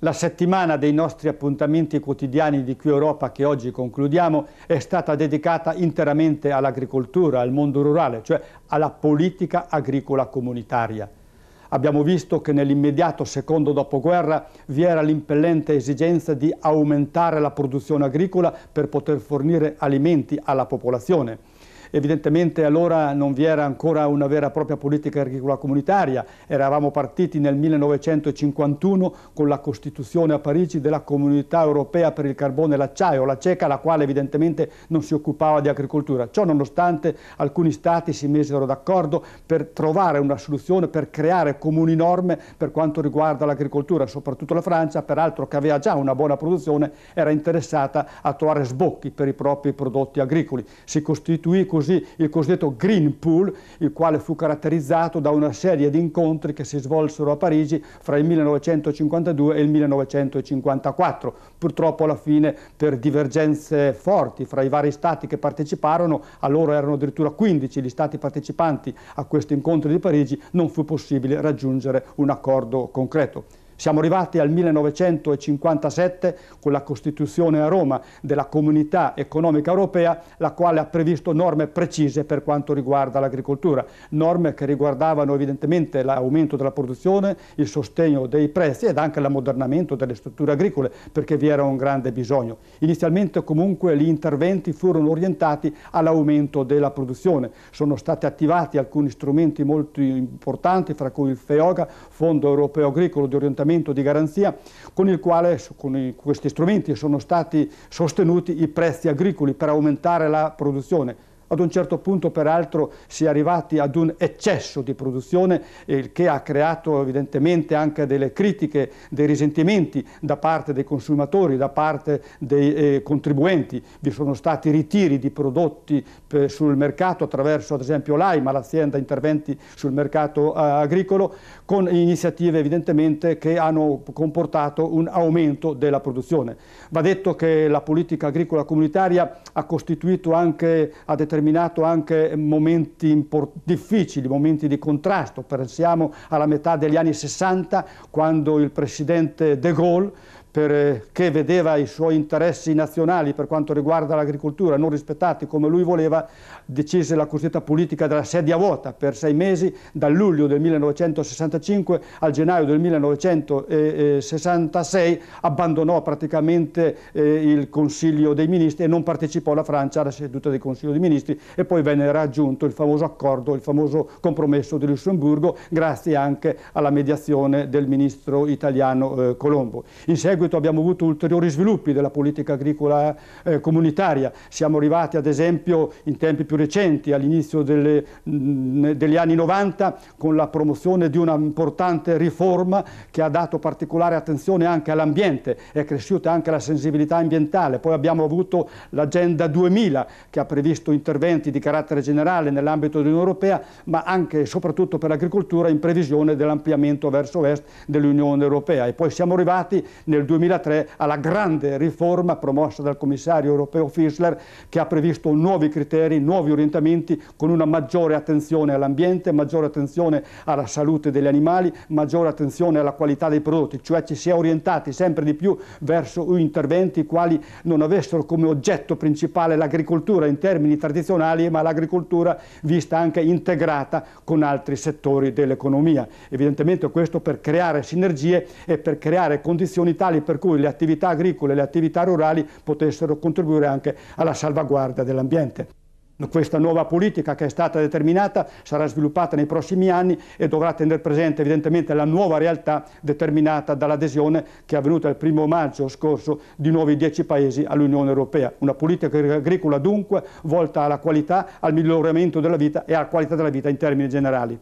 La settimana dei nostri appuntamenti quotidiani di Qui Europa che oggi concludiamo è stata dedicata interamente all'agricoltura, al mondo rurale, cioè alla politica agricola comunitaria. Abbiamo visto che nell'immediato secondo dopoguerra vi era l'impellente esigenza di aumentare la produzione agricola per poter fornire alimenti alla popolazione Evidentemente allora non vi era ancora una vera e propria politica agricola comunitaria, eravamo partiti nel 1951 con la Costituzione a Parigi della Comunità Europea per il Carbone e l'Acciaio, la CECA, la quale evidentemente non si occupava di agricoltura. Ciò nonostante alcuni stati si misero d'accordo per trovare una soluzione, per creare comuni norme per quanto riguarda l'agricoltura, soprattutto la Francia, peraltro che aveva già una buona produzione, era interessata a trovare sbocchi per i propri prodotti agricoli. Si costituì così il cosiddetto Green Pool, il quale fu caratterizzato da una serie di incontri che si svolsero a Parigi fra il 1952 e il 1954. Purtroppo alla fine per divergenze forti fra i vari stati che parteciparono, allora erano addirittura 15 gli stati partecipanti a questo incontro di Parigi, non fu possibile raggiungere un accordo concreto. Siamo arrivati al 1957 con la Costituzione a Roma della Comunità Economica Europea, la quale ha previsto norme precise per quanto riguarda l'agricoltura, norme che riguardavano evidentemente l'aumento della produzione, il sostegno dei prezzi ed anche l'ammodernamento delle strutture agricole, perché vi era un grande bisogno. Inizialmente comunque gli interventi furono orientati all'aumento della produzione. Sono stati attivati alcuni strumenti molto importanti, fra cui il FEOGA, Fondo Europeo Agricolo di Orientamento trattamento di garanzia con il quale con questi strumenti sono stati sostenuti i prezzi agricoli per aumentare la produzione. Ad un certo punto, peraltro, si è arrivati ad un eccesso di produzione, il che ha creato evidentemente anche delle critiche, dei risentimenti da parte dei consumatori, da parte dei eh, contribuenti. Vi sono stati ritiri di prodotti per, eh, sul mercato attraverso, ad esempio, l'AIMA, l'azienda interventi sul mercato eh, agricolo, con iniziative evidentemente che hanno comportato un aumento della produzione. Va detto che la politica agricola comunitaria ha costituito anche a determinati determinato anche momenti difficili, momenti di contrasto. Pensiamo alla metà degli anni 60 quando il presidente De Gaulle perché eh, vedeva i suoi interessi nazionali per quanto riguarda l'agricoltura non rispettati come lui voleva, decise la cosiddetta politica della sedia vuota per sei mesi, dal luglio del 1965 al gennaio del 1966, abbandonò praticamente eh, il Consiglio dei Ministri e non partecipò la Francia alla seduta del Consiglio dei Ministri e poi venne raggiunto il famoso accordo, il famoso compromesso di Lussemburgo, grazie anche alla mediazione del ministro italiano eh, Colombo. In seguito seguito abbiamo avuto ulteriori sviluppi della politica agricola eh, comunitaria. Siamo arrivati ad esempio in tempi più recenti, all'inizio mm, degli anni 90, con la promozione di una importante riforma che ha dato particolare attenzione anche all'ambiente, e è cresciuta anche la sensibilità ambientale. Poi abbiamo avuto l'Agenda 2000 che ha previsto interventi di carattere generale nell'ambito dell'Unione Europea, ma anche e soprattutto per l'agricoltura in previsione dell'ampliamento verso est dell'Unione Europea. E poi siamo arrivati nel 2000 2003 alla grande riforma promossa dal commissario europeo Fischler che ha previsto nuovi criteri, nuovi orientamenti con una maggiore attenzione all'ambiente, maggiore attenzione alla salute degli animali, maggiore attenzione alla qualità dei prodotti, cioè ci si è orientati sempre di più verso interventi quali non avessero come oggetto principale l'agricoltura in termini tradizionali, ma l'agricoltura vista anche integrata con altri settori dell'economia. Evidentemente questo per creare sinergie e per creare condizioni tali per cui le attività agricole e le attività rurali potessero contribuire anche alla salvaguardia dell'ambiente. Questa nuova politica che è stata determinata sarà sviluppata nei prossimi anni e dovrà tenere presente evidentemente la nuova realtà determinata dall'adesione che è avvenuta il primo maggio scorso di nuovi dieci paesi all'Unione Europea. Una politica agricola dunque volta alla qualità, al miglioramento della vita e alla qualità della vita in termini generali.